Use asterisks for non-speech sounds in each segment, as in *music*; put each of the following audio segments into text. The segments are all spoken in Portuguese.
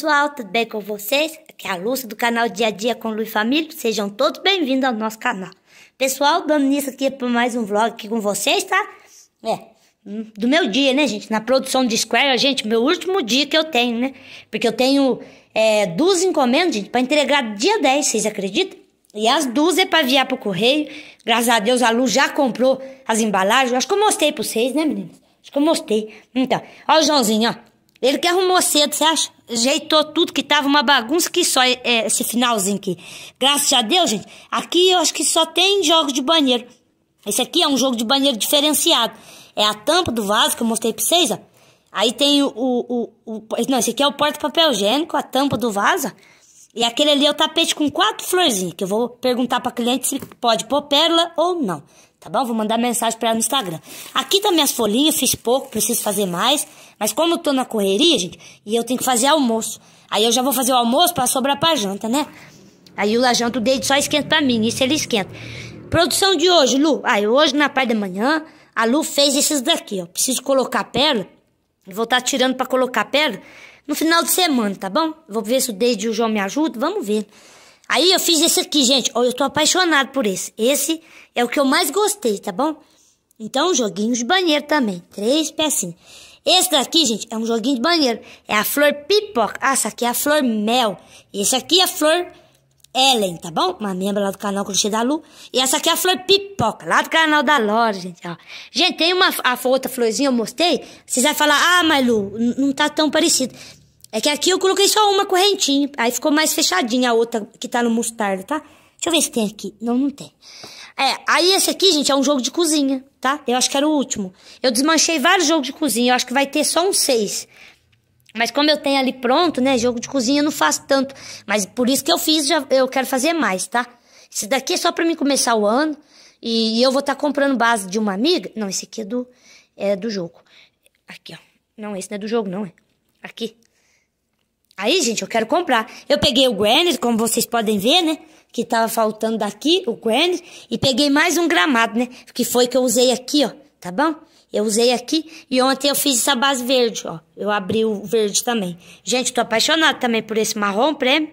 pessoal, tudo bem com vocês? Aqui é a Lúcia do canal Dia a Dia com Lu e Família. Sejam todos bem-vindos ao nosso canal. Pessoal, dando nisso aqui para mais um vlog aqui com vocês, tá? É, hum, do meu dia, né, gente? Na produção de Square, gente, meu último dia que eu tenho, né? Porque eu tenho é, duas encomendas, gente, para entregar dia 10, vocês acreditam? E as duas é para enviar para o correio. Graças a Deus a Lu já comprou as embalagens. Acho que eu mostrei para vocês, né, meninas? Acho que eu mostrei. Então, ó o Joãozinho, ó. Ele que arrumou cedo, você acha? Ajeitou tudo, que tava uma bagunça que só é, esse finalzinho aqui. Graças a Deus, gente, aqui eu acho que só tem jogo de banheiro. Esse aqui é um jogo de banheiro diferenciado. É a tampa do vaso que eu mostrei pra vocês, ó. Aí tem o... o, o, o não, esse aqui é o porta-papel higiênico, a tampa do vaso, E aquele ali é o tapete com quatro florzinhas, que eu vou perguntar pra cliente se pode pôr pérola ou não tá bom? Vou mandar mensagem para ela no Instagram. Aqui também tá as folhinhas, fiz pouco, preciso fazer mais. Mas como eu tô na correria, gente, e eu tenho que fazer almoço. Aí eu já vou fazer o almoço para sobrar pra janta, né? Aí o lajanta o dedo só esquenta pra mim, isso ele esquenta. Produção de hoje, Lu. Aí ah, hoje, na parte da manhã, a Lu fez esses daqui, ó. Preciso colocar pérola. Vou estar tá tirando para colocar pérola no final de semana, tá bom? Vou ver se o Deide e o João me ajudam, vamos ver. Aí eu fiz esse aqui, gente. Olha, eu tô apaixonado por esse. Esse é o que eu mais gostei, tá bom? Então, joguinho de banheiro também. Três pecinhas. Esse daqui, gente, é um joguinho de banheiro. É a flor pipoca. Ah, essa aqui é a flor mel. Esse aqui é a flor Ellen, tá bom? Uma membro lá do canal Crochê da Lu. E essa aqui é a flor pipoca, lá do canal da Lora, gente. Ó. Gente, tem uma a outra florzinha, eu mostrei. Vocês vão falar, ah, mas Lu, não tá tão parecido. É que aqui eu coloquei só uma correntinha. Aí ficou mais fechadinha a outra que tá no mostarda, tá? Deixa eu ver se tem aqui. Não, não tem. É, aí esse aqui, gente, é um jogo de cozinha, tá? Eu acho que era o último. Eu desmanchei vários jogos de cozinha. Eu acho que vai ter só uns seis. Mas como eu tenho ali pronto, né? Jogo de cozinha eu não faço tanto. Mas por isso que eu fiz, já, eu quero fazer mais, tá? Esse daqui é só pra mim começar o ano. E, e eu vou estar tá comprando base de uma amiga. Não, esse aqui é do, é do jogo. Aqui, ó. Não, esse não é do jogo, não, é. Aqui. Aí, gente, eu quero comprar. Eu peguei o Gwenner, como vocês podem ver, né? Que tava faltando daqui, o Gwenner. E peguei mais um gramado, né? Que foi que eu usei aqui, ó. Tá bom? Eu usei aqui. E ontem eu fiz essa base verde, ó. Eu abri o verde também. Gente, tô apaixonada também por esse marrom prêmio.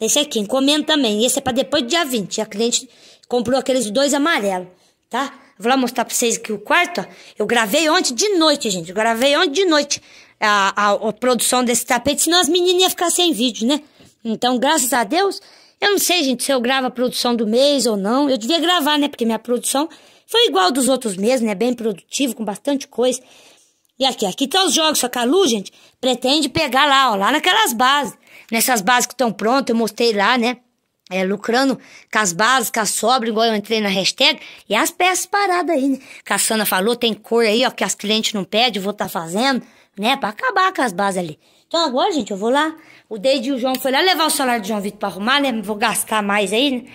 Esse aqui, encomendo também. Esse é pra depois do dia 20. A cliente comprou aqueles dois amarelos, tá? Vou lá mostrar pra vocês aqui o quarto, ó. Eu gravei ontem de noite, gente. Eu gravei ontem de noite a, a, a produção desse tapete, senão as meninas iam ficar sem vídeo, né? Então, graças a Deus, eu não sei, gente, se eu gravo a produção do mês ou não. Eu devia gravar, né? Porque minha produção foi igual dos outros meses, né? Bem produtivo, com bastante coisa. E aqui, aqui estão tá os jogos, só que a Lu, gente, pretende pegar lá, ó, lá naquelas bases. Nessas bases que estão prontas, eu mostrei lá, né? É, lucrando com as bases, com a sobra, igual eu entrei na hashtag, e as peças paradas aí, né? Sana falou, tem cor aí, ó, que as clientes não pedem, vou estar tá fazendo né? Pra acabar com as bases ali. Então agora, gente, eu vou lá. O Deide e o João foi lá levar o celular do João Vitor pra arrumar, né? Vou gastar mais aí, né?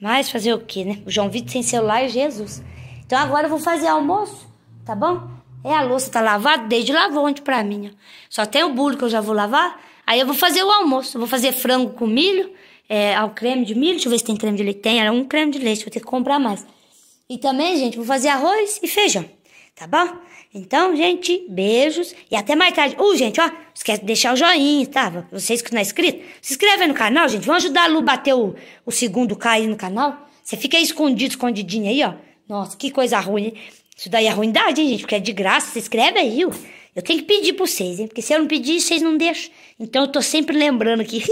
Mas fazer o quê, né? O João Vitor sem celular é Jesus. Então agora eu vou fazer almoço, tá bom? É, a louça tá lavada, desde lavou ontem pra mim, ó. Só tem o bolo que eu já vou lavar. Aí eu vou fazer o almoço. Eu vou fazer frango com milho, é, ao creme de milho. Deixa eu ver se tem creme de leite. Tem, era um creme de leite, vou ter que comprar mais. E também, gente, vou fazer arroz e feijão tá bom? Então, gente, beijos e até mais tarde. Uh, gente, ó, esquece de deixar o joinha, tá? Vocês que não tá é inscrito, se inscreve no canal, gente. Vamos ajudar a Lu bater o, o segundo K aí no canal. Você fica aí escondido, escondidinho aí, ó. Nossa, que coisa ruim, hein? Isso daí é ruindade, hein, gente? Porque é de graça. Se inscreve aí, ó. Eu tenho que pedir pra vocês, hein? Porque se eu não pedir, vocês não deixam. Então eu tô sempre lembrando aqui.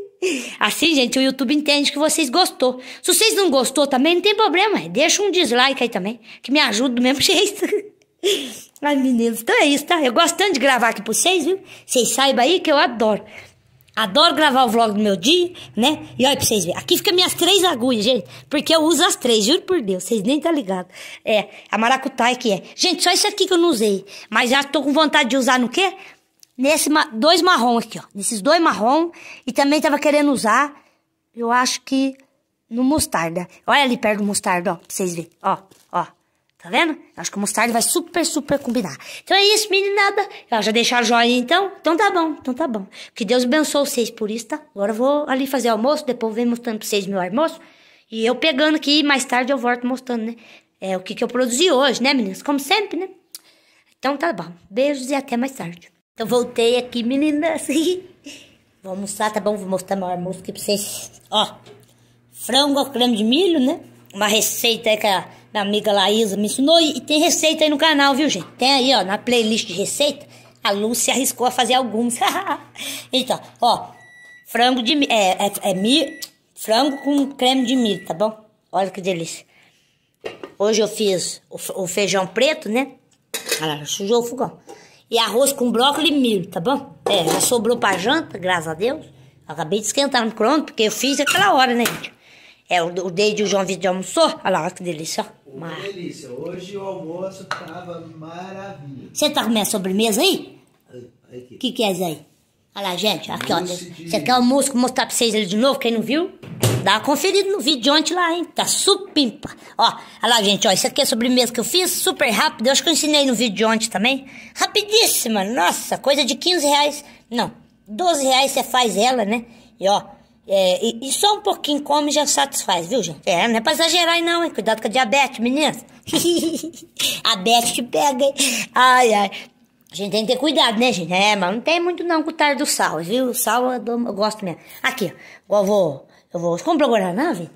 *laughs* assim, gente, o YouTube entende que vocês gostou. Se vocês não gostou também, não tem problema. É. Deixa um dislike aí também, que me ajuda do mesmo *laughs* jeito. Ai, meninos, então é isso, tá? Eu gosto tanto de gravar aqui pra vocês, viu? Vocês saibam aí que eu adoro. Adoro gravar o vlog do meu dia, né? E olha pra vocês verem. Aqui fica minhas três agulhas, gente. Porque eu uso as três, juro por Deus. Vocês nem tá ligado. É, a maracutaia que é. Gente, só isso aqui que eu não usei. Mas já tô com vontade de usar no quê? Nesse ma dois marrom aqui, ó. Nesses dois marrom. E também tava querendo usar, eu acho que no mostarda. Olha ali perto do mostarda, ó. Pra vocês verem, ó. Tá vendo? Acho que o mostarda vai super, super combinar. Então é isso, meninada. Eu já deixar o joinha, então? Então tá bom, então tá bom. Que Deus abençoe vocês por isso, tá? Agora eu vou ali fazer almoço, depois eu venho mostrando pra vocês meu almoço. E eu pegando aqui, mais tarde eu volto mostrando, né? É o que, que eu produzi hoje, né, meninas? Como sempre, né? Então tá bom. Beijos e até mais tarde. Então voltei aqui, meninas. *laughs* vou almoçar, tá bom? Vou mostrar meu almoço aqui pra vocês. Ó, frango ao creme de milho, né? Uma receita aí que a da amiga Laísa me ensinou. E, tem receita aí no canal, viu, gente? Tem aí, ó, na playlist de receita, a Lúcia arriscou a fazer alguns. *laughs* então, ó, frango de é, é, é frango com creme de milho, tá bom? Olha que delícia. Hoje eu fiz o, feijão preto, né? lá, sujou o fogão. E arroz com brócolis e milho, tá bom? É, já sobrou pra janta, graças a Deus. acabei de esquentar no micro porque eu fiz aquela hora, né, gente? É, o, o Deide e o João Vitor almoçou. Olha lá, olha que delícia. Ô, Mar... delícia. Hoje o almoço tava maravilha. Você tá comendo sobremesa aí? O que que é isso aí? Olha lá, gente. Aqui, olha, Você quer o músico mostrar pra vocês ele de novo, quem não viu? Dá uma conferida no vídeo de ontem lá, hein? Tá supimpa. Ó, olha lá, gente, ó. Isso aqui é a sobremesa que eu fiz, super rápido. Eu acho que eu ensinei no vídeo de ontem também. Rapidíssima, nossa, coisa de 15 reais. Não, 12 reais você faz ela, né? E ó, é, e, e, só um pouquinho come já satisfaz, viu, gente? É, não é pra exagerar aí não, hein? Cuidado com a diabetes, meninas. *laughs* a bete que pega, hein? Ai, ai. A gente tem que ter cuidado, né, gente? É, mas não tem muito não com o tar do sal, viu? Sal eu, dou, eu gosto mesmo. Aqui, ó. Eu vou... Eu vou... Você comprou Guaraná, viu?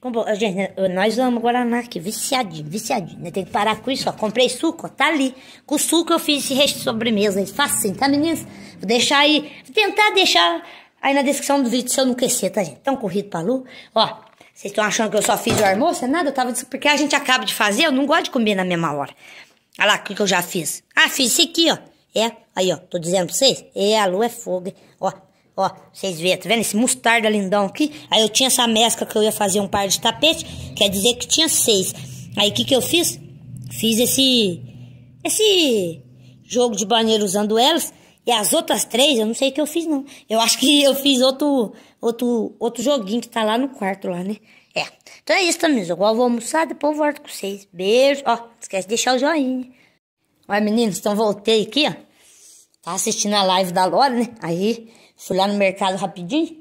Comprou... Ah, gente, né, nós amamos Guaraná aqui. Viciadinho, viciadinho. Né, tem que parar com isso, ó. Comprei suco, ó. Tá ali. Com o suco eu fiz esse resto de sobremesa. Facinho, assim, tá, meninas? Vou deixar aí... Vou tentar deixar Aí na descrição do vídeo se eu não crescer, tá, gente? Tão corrido pra Lu. Ó, vocês estão achando que eu só fiz o almoço? É nada, eu tava... Porque a gente acaba de fazer, eu não gosto de comer na mesma hora. Olha lá, o que, que eu já fiz. Ah, fiz isso aqui, ó. É, aí, ó, tô dizendo pra vocês. É, a Lu é fogo, Ó, ó, vocês vêem, tá vendo? Esse mostarda lindão aqui. Aí eu tinha essa mescla que eu ia fazer um par de tapete. Quer dizer que tinha seis. Aí, o que que eu fiz? Fiz esse... Esse jogo de banheiro usando elas. E as outras três, eu não sei o que eu fiz, não. Eu acho que eu fiz outro, outro, outro joguinho que tá lá no quarto, lá, né? É. Então é isso, Tamiz. Agora eu vou almoçar, depois eu volto com vocês. Beijo. Ó, esquece de deixar o joinha. Olha, meninos, então voltei aqui, ó. Tá assistindo a live da Lora, né? Aí, fui lá no mercado rapidinho.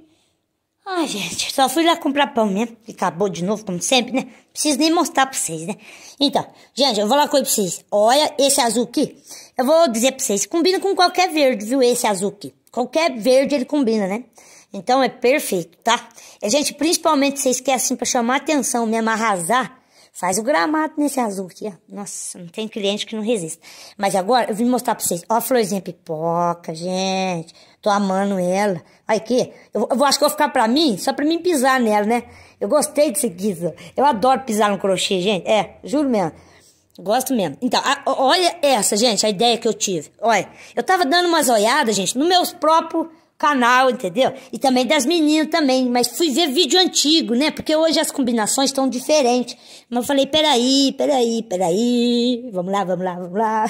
Ai, gente, só fui lá comprar pão mesmo. E acabou de novo, como sempre, né? Preciso nem mostrar pra vocês, né? Então, gente, eu vou lá com pra vocês. Olha esse azul aqui. Eu vou dizer pra vocês, combina com qualquer verde, viu? Esse azul aqui. Qualquer verde ele combina, né? Então é perfeito, tá? E, gente, principalmente vocês querem assim pra chamar atenção mesmo, arrasar. Faz o gramado nesse azul aqui, ó. Nossa, não tem cliente que não resista. Mas agora eu vim mostrar pra vocês. Ó a florzinha pipoca, gente. Tô amando ela. Aí que? Eu, eu acho que vou ficar pra mim, só pra mim pisar nela, né? Eu gostei desse guiso. Eu adoro pisar no crochê, gente. É, juro mesmo. Gosto mesmo. Então, a, olha essa, gente, a ideia que eu tive. Olha, eu tava dando umas olhadas, gente, nos meus próprios canal, entendeu? E também das meninas também, mas fui ver vídeo antigo, né? Porque hoje as combinações estão diferentes. Mas eu falei, peraí, peraí, peraí, vamos lá, vamos lá, vamos lá.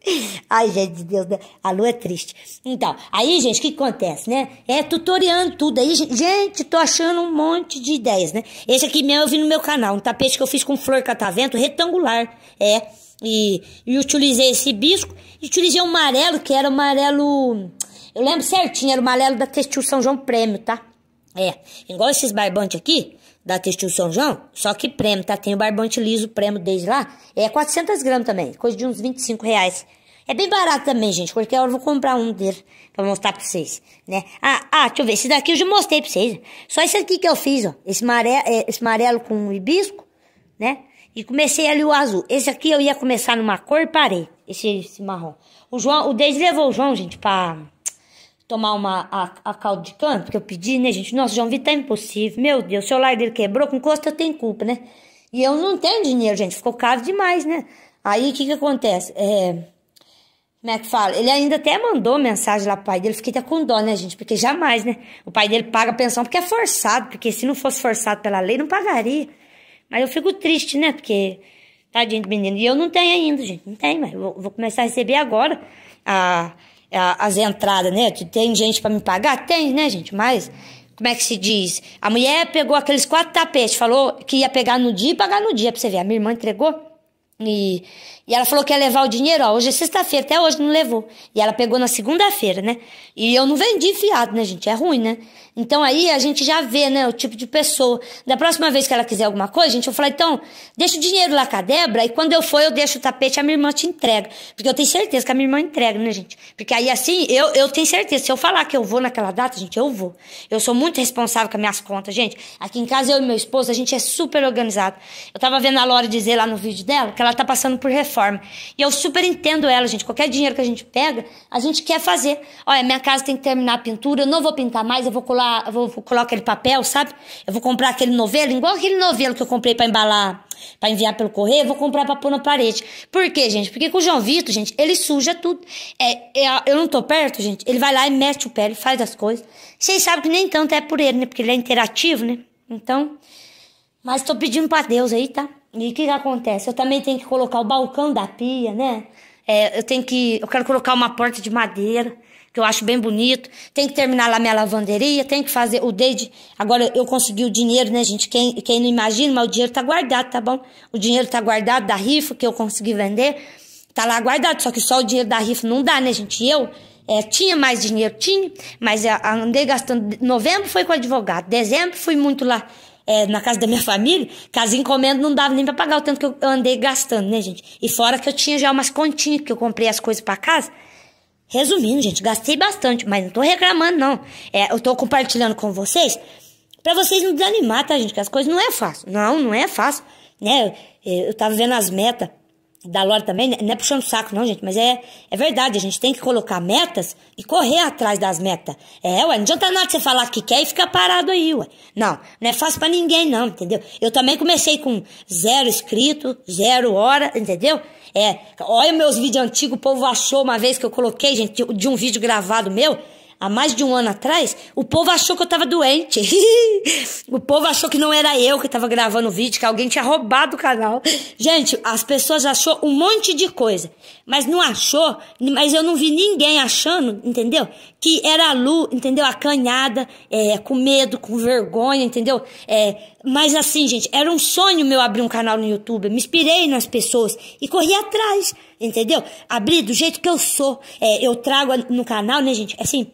*laughs* Ai, gente de Deus, né? a lua é triste. Então, aí, gente, o que, acontece, né? É tutoriando tudo aí. Gente, tô achando um monte de ideias, né? Esse aqui mesmo eu vi no meu canal, um tapete que eu fiz com flor catavento retangular, é. E, e utilizei esse bisco, utilizei o um amarelo, que era o amarelo eu lembro certinho, era o malelo da Textil São João Prêmio, tá? É, igual esses barbantes aqui, da Textil São João, só que prêmio, tá? Tem o barbante liso, prêmio desde lá, é 400 gramas também, coisa de uns 25 reais. É bem barato também, gente, qualquer hora eu vou comprar um dele pra mostrar pra vocês, né? Ah, ah, deixa eu ver, esse daqui eu já mostrei pra vocês, só esse aqui que eu fiz, ó, esse amarelo, é, esse amarelo com hibisco, né? E comecei ali o azul. Esse aqui eu ia começar numa cor e parei. Esse, esse marrom. O João, o Deise levou o João, gente, pra tomar uma, a, a caldo de cano porque eu pedi, né, gente? Nossa, João Vitor, tá impossível. Meu Deus, o celular dele quebrou, com Costa eu tenho culpa, né? E eu não tenho dinheiro, gente. Ficou caro demais, né? Aí, o que que acontece? É... Como é que fala? Ele ainda até mandou mensagem lá pro pai dele. Fiquei até com dó, né, gente? Porque jamais, né? O pai dele paga a pensão porque é forçado. Porque se não fosse forçado pela lei, não pagaria. Mas eu fico triste, né? Porque, tadinho do menino. E eu não tenho ainda, gente. Não tenho, mas eu vou começar a receber agora a as entradas, né? Tem gente para me pagar? Tem, né, gente? Mas, como é que se diz? A mulher pegou aqueles quatro tapetes, falou que ia pegar no dia e pagar no dia, pra você ver. A minha irmã entregou e, e ela falou que ia levar o dinheiro, ó, hoje é sexta-feira, até hoje não levou. E ela pegou na segunda-feira, né? E eu não vendi fiado, né, gente? É ruim, né? Então aí a gente já vê, né, o tipo de pessoa. Da próxima vez que ela quiser alguma coisa, gente, eu falar, então, deixa o dinheiro lá com a Débora e quando eu for eu deixo o tapete a minha irmã te entrega. Porque eu tenho certeza que a minha irmã entrega, né, gente? Porque aí assim, eu, eu tenho certeza, se eu falar que eu vou naquela data, gente, eu vou. Eu sou muito responsável com as minhas contas, gente. Aqui em casa, eu e meu esposo, a gente é super organizado. Eu tava vendo a Lore dizer lá no vídeo dela que ela ela tá passando por reforma. E eu super entendo ela, gente. Qualquer dinheiro que a gente pega, a gente quer fazer. Olha, minha casa tem que terminar a pintura, eu não vou pintar mais, eu vou colar, eu vou, vou aquele papel, sabe? Eu vou comprar aquele novelo, igual aquele novelo que eu comprei para embalar, para enviar pelo correio, eu vou comprar pra pôr na parede. Por quê, gente? Porque com o João Vitor, gente, ele suja tudo. É, é, eu não tô perto, gente. Ele vai lá e mete o pé, ele faz as coisas. Vocês sabem que nem tanto é por ele, né? Porque ele é interativo, né? Então. Mas tô pedindo pra Deus aí, tá? E o que, que acontece? Eu também tenho que colocar o balcão da pia, né? É, eu tenho que. Eu quero colocar uma porta de madeira, que eu acho bem bonito. Tem que terminar lá minha lavanderia, tem que fazer o desde. Agora eu consegui o dinheiro, né, gente? Quem, quem não imagina, mas o dinheiro tá guardado, tá bom? O dinheiro tá guardado da rifa que eu consegui vender. Tá lá guardado, só que só o dinheiro da rifa não dá, né, gente? eu é, tinha mais dinheiro, tinha, mas andei gastando. Novembro foi com advogado, dezembro fui muito lá é, na casa da minha família, casa encomenda não dava nem pra pagar o tanto que eu andei gastando, né, gente? E fora que eu tinha já umas continhas que eu comprei as coisas para casa. Resumindo, gente, gastei bastante, mas não tô reclamando, não. É, eu tô compartilhando com vocês para vocês não desanimar, tá, gente? Que as coisas não é fácil. Não, não é fácil, né? Eu, eu tava vendo as metas da Lore também, né? não é puxando o saco, não, gente, mas é, é verdade, a gente tem que colocar metas e correr atrás das metas. É, ué, não adianta nada você falar que quer e ficar parado aí, ué. Não, não é fácil para ninguém, não, entendeu? Eu também comecei com zero inscrito, zero hora, entendeu? É, olha meus vídeos antigos, o povo achou uma vez que eu coloquei, gente, de um vídeo gravado meu, há mais de um ano atrás, o povo achou que eu tava doente. *laughs* o povo achou que não era eu que tava gravando o vídeo, que alguém tinha roubado o canal. Gente, as pessoas achou um monte de coisa, mas não achou, mas eu não vi ninguém achando, entendeu? Que era a Lu, entendeu? Acanhada, é, com medo, com vergonha, entendeu? É, mas assim, gente, era um sonho meu abrir um canal no YouTube. Eu me inspirei nas pessoas e corri atrás, entendeu? Abri do jeito que eu sou. É, eu trago no canal, né, gente? Assim,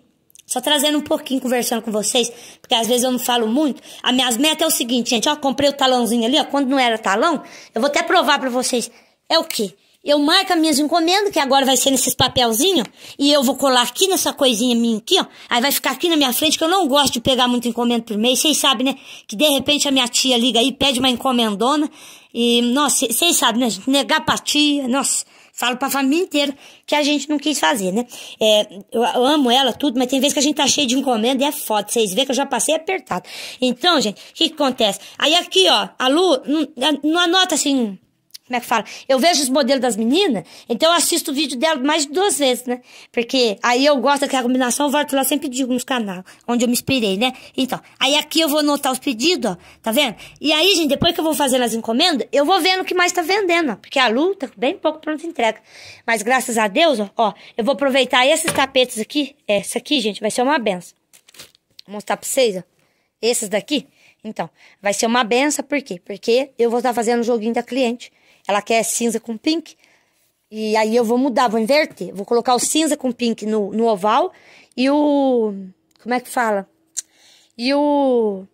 só trazendo um pouquinho, conversando com vocês, porque às vezes eu não falo muito. As minhas metas é o seguinte, gente, ó, comprei o talãozinho ali, ó, quando não era talão, eu vou até provar para vocês. É o quê? Eu marco as minhas encomendas, que agora vai ser nesses papelzinhos, e eu vou colar aqui nessa coisinha minha aqui, ó. Aí vai ficar aqui na minha frente, que eu não gosto de pegar muito encomenda por mês. Vocês sabem, né? Que de repente a minha tia liga aí, pede uma encomendona. E, nossa, vocês sabem, né, gente? Negar pra tia, nossa. Falo pra família inteira que a gente não quis fazer, né? É, eu, amo ela, tudo, mas tem vezes que a gente tá cheio de encomenda e é foda. Vocês veem que eu já passei apertado. Então, gente, o que, que acontece? Aí aqui, ó, a Lu não, não anota assim como é que fala? Eu vejo os modelos das meninas, então eu assisto o vídeo dela mais de duas vezes, né? Porque aí eu gosto daquela combinação, eu volto lá, sempre digo nos canais, onde eu me inspirei, né? Então, aí aqui eu vou anotar os pedidos, ó, tá vendo? E aí, gente, depois que eu vou fazer as encomendas, eu vou vendo o que mais tá vendendo, ó, porque a luta tá bem pouco pronta entrega. Mas graças a Deus, ó, ó, eu vou aproveitar esses tapetes aqui, essa aqui, gente, vai ser uma benção. Vou mostrar pra vocês, ó, esses daqui. Então, vai ser uma benção, por quê? Porque eu vou estar tá fazendo o joguinho da cliente ela quer cinza com pink. E aí eu vou mudar, vou inverter. Vou colocar o cinza com pink no, no oval e o. Como é que fala? E o.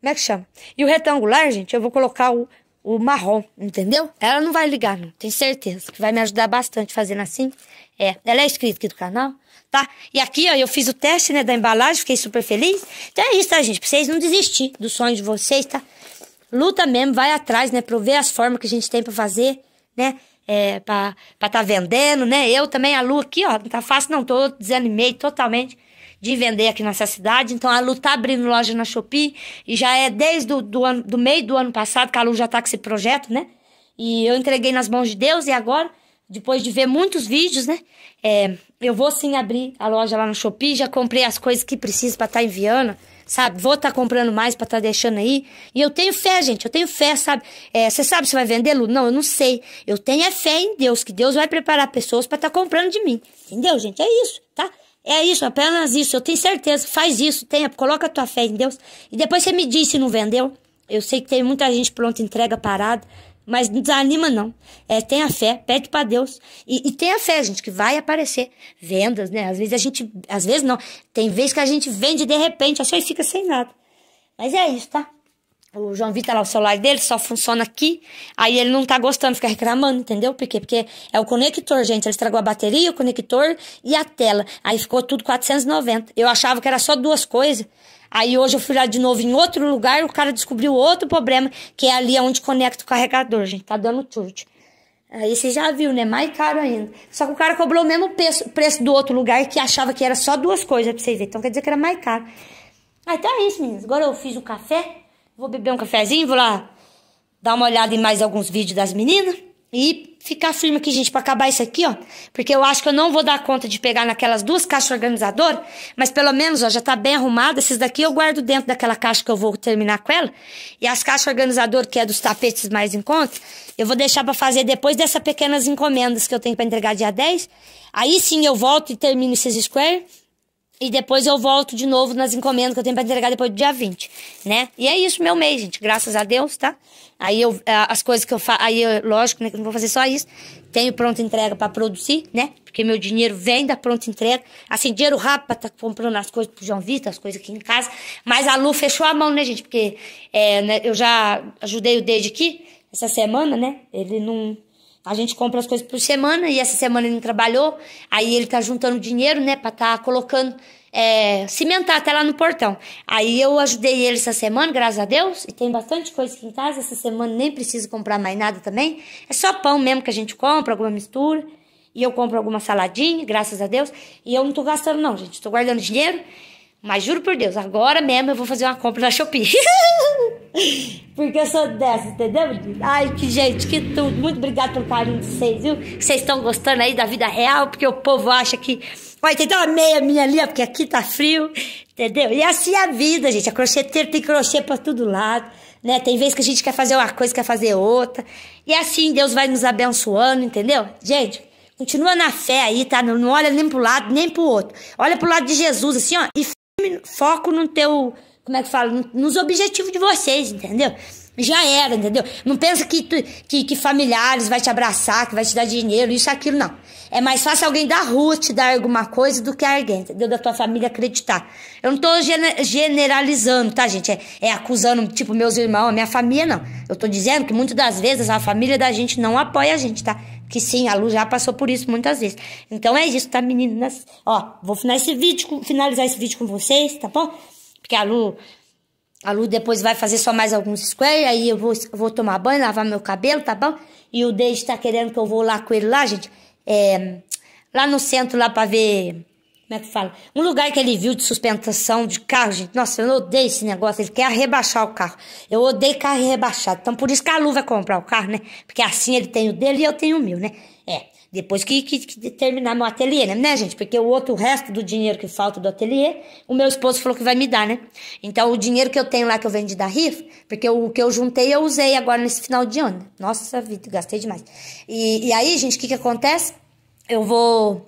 Como é que chama? E o retangular, gente, eu vou colocar o, o marrom, entendeu? Ela não vai ligar, não. Tenho certeza que vai me ajudar bastante fazendo assim. É, ela é inscrita aqui do canal, tá? E aqui, ó, eu fiz o teste, né, da embalagem, fiquei super feliz. Então é isso, tá, gente? Pra vocês não desistir do sonho de vocês, tá? luta mesmo, vai atrás, né? Pra ver as formas que a gente tem pra fazer, né? É, pra, pra tá vendendo, né? Eu também, a Lu aqui, ó, não tá fácil não, tô desanimei totalmente de vender aqui nessa cidade. Então a Lu tá abrindo loja na Shopee e já é desde do, do, ano, do meio do ano passado que a Lu já tá com esse projeto, né? E eu entreguei nas mãos de Deus e agora, depois de ver muitos vídeos, né? É, eu vou sim abrir a loja lá no Shopee, já comprei as coisas que preciso para estar tá enviando sabe? Vou estar tá comprando mais para estar tá deixando aí. E eu tenho fé, gente, eu tenho fé, sabe? É, você sabe se vai vender, Lu? Não, eu não sei. Eu tenho a é fé em Deus, que Deus vai preparar pessoas para estar tá comprando de mim. Entendeu, gente? É isso, tá? É isso, apenas isso. Eu tenho certeza. Faz isso, tenha, coloca a tua fé em Deus. E depois você me diz se não vendeu. Eu sei que tem muita gente pronta entrega parada. Mas não desanima, não. É, tenha fé, pede para Deus. E, e tenha fé, gente, que vai aparecer vendas, né? Às vezes a gente. Às vezes não. Tem vezes que a gente vende de repente, só e fica sem nada. Mas é isso, tá? O João Vitor tá lá, o celular dele só funciona aqui. Aí ele não tá gostando, fica reclamando, entendeu? Por quê? Porque é o conector, gente. Ele estragou a bateria, o conector e a tela. Aí ficou tudo 490. Eu achava que era só duas coisas. Aí hoje eu fui lá de novo em outro lugar, o cara descobriu outro problema, que é ali é onde conecta o carregador, gente. Tá dando chute. Aí você já viu, né? Mais caro ainda. Só que o cara cobrou o mesmo preço, preço do outro lugar, que achava que era só duas coisas pra vocês verem. Então quer dizer que era mais caro. Até então é isso, meninas. Agora eu fiz o um café. Vou beber um cafezinho, vou lá dar uma olhada em mais alguns vídeos das meninas. E ficar firme aqui, gente, para acabar isso aqui, ó. Porque eu acho que eu não vou dar conta de pegar naquelas duas caixas organizador mas pelo menos, ó, já tá bem arrumado. Esses daqui eu guardo dentro daquela caixa que eu vou terminar com ela. E as caixas organizador que é dos tapetes mais em conta, eu vou deixar para fazer depois dessas pequenas encomendas que eu tenho para entregar dia 10. Aí sim eu volto e termino esses squares. E depois eu volto de novo nas encomendas que eu tenho pra entregar depois do dia 20, né? E é isso, meu mês, gente. Graças a Deus, tá? Aí eu, é, as coisas que eu faço, aí eu, lógico, né, que eu não vou fazer só isso. Tenho pronta entrega para produzir, né? Porque meu dinheiro vem da pronta entrega. Assim, dinheiro rápido pra tá comprando as coisas pro João Vitor, as coisas aqui em casa. Mas a Lu fechou a mão, né, gente? Porque é, né, eu já ajudei o desde aqui essa semana, né? Ele não a gente compra as coisas por semana e essa semana ele não trabalhou. Aí ele tá juntando dinheiro, né, pra tá colocando, é, cimentar até lá no portão. Aí eu ajudei ele essa semana, graças a Deus. E tem bastante coisa aqui em casa. Essa semana nem preciso comprar mais nada também. É só pão mesmo que a gente compra, alguma mistura. E eu compro alguma saladinha, graças a Deus. E eu não tô gastando, não, gente. Tô guardando dinheiro. Mas juro por Deus, agora mesmo eu vou fazer uma compra na Shopee. *laughs* Porque eu sou dessa, entendeu? Ai, que gente, que tudo. Muito obrigada pelo carinho de vocês, viu? Vocês estão gostando aí da vida real, porque o povo acha que. Olha, tem até uma meia minha ali, ó, porque aqui tá frio, entendeu? E assim é a vida, gente. A crocheteira tem crochê pra todo lado, né? Tem vezes que a gente quer fazer uma coisa, quer fazer outra. E assim Deus vai nos abençoando, entendeu? Gente, continua na fé aí, tá? Não, não olha nem pro lado, nem pro outro. Olha pro lado de Jesus, assim, ó. E foco no teu, como é que fala, nos objetivos de vocês, entendeu? Já era, entendeu? Não pensa que, tu, que, que, familiares vai te abraçar, que vai te dar dinheiro, isso, aquilo, não. É mais fácil alguém da rua te dar alguma coisa do que alguém, entendeu? Da tua família acreditar. Eu não tô generalizando, tá, gente? É, é acusando, tipo, meus irmãos, a minha família, não. Eu tô dizendo que muitas das vezes a família da gente não apoia a gente, tá? Que sim, a Lu já passou por isso muitas vezes. Então é isso, tá, meninas? Ó, vou finalizar esse vídeo, finalizar esse vídeo com vocês, tá bom? Porque a Lu, a Lu depois vai fazer só mais alguns square aí eu vou, vou tomar banho, lavar meu cabelo, tá bom? E o Deide tá querendo que eu vou lá com ele lá, gente, é, lá no centro, lá pra ver como é que fala? Um lugar que ele viu de suspensão de carro, gente. Nossa, eu odeio esse negócio. Ele quer rebaixar o carro. Eu odeio carro rebaixado. Então, por isso que a Lu vai comprar o carro, né? Porque assim ele tem o dele e eu tenho o meu, né? É. Depois que, que, que terminar meu ateliê, né? né, gente? Porque o outro o resto do dinheiro que falta do ateliê, o meu esposo falou que vai me dar, né? Então, o dinheiro que eu tenho lá que eu vendi da rifa, porque o que eu juntei eu usei agora nesse final de ano. Nossa vida, gastei demais. E, e aí, gente, o que, que acontece? Eu vou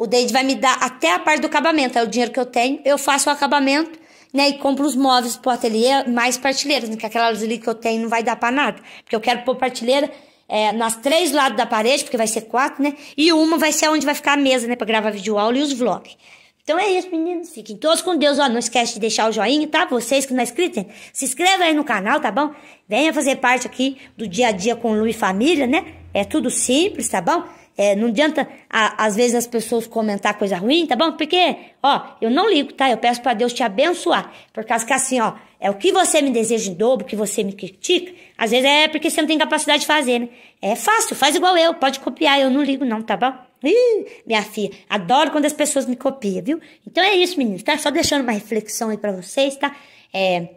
o Deide vai me dar até a parte do acabamento, é o dinheiro que eu tenho, eu faço o acabamento, né, e compro os móveis pro ateliê, mais prateleiras, né, que aquelas ali que eu tenho não vai dar para nada, porque eu quero pôr prateleira é, nas três lados da parede, porque vai ser quatro, né, e uma vai ser onde vai ficar a mesa, né, para gravar videoaula e os vlogs. Então é isso, meninos. Fiquem todos com Deus. Ó, não esquece de deixar o joinha, tá? Vocês que não é inscrito, se inscrevam aí no canal, tá bom? Venha fazer parte aqui do dia a dia com Lu e família, né? É tudo simples, tá bom? É, não adianta, a, às vezes, as pessoas comentar coisa ruim, tá bom? Porque, ó, eu não ligo, tá? Eu peço para Deus te abençoar. Por causa que assim, ó, é o que você me deseja em dobro, o que você me critica, às vezes é porque você não tem capacidade de fazer, né? É fácil, faz igual eu, pode copiar, eu não ligo não, tá bom? Ih, minha filha, adoro quando as pessoas me copiam, viu? Então é isso, meninos, tá? Só deixando uma reflexão aí para vocês, tá? É,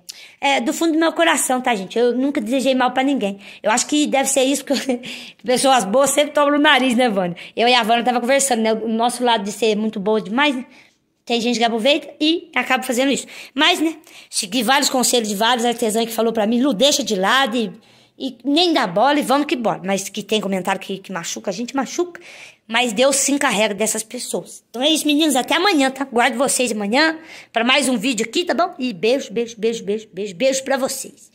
é, do fundo do meu coração, tá, gente? Eu nunca desejei mal para ninguém. Eu acho que deve ser isso, porque *laughs* pessoas boas sempre tomam no nariz, né, Vânia? Eu e a Vânia tava conversando, né? O nosso lado de ser muito boa demais, né? Tem gente que aproveita e acaba fazendo isso. Mas, né, segui vários conselhos de vários artesãos que falou para mim, Lu, deixa de lado e, e nem dá bola e vamos que bola. Mas que tem comentário que, que machuca, a gente machuca. Mas Deus se encarrega dessas pessoas. Então é isso, meninos. Até amanhã, tá? Guardo vocês amanhã para mais um vídeo aqui, tá bom? E beijo, beijo, beijo, beijo, beijo, beijo pra vocês.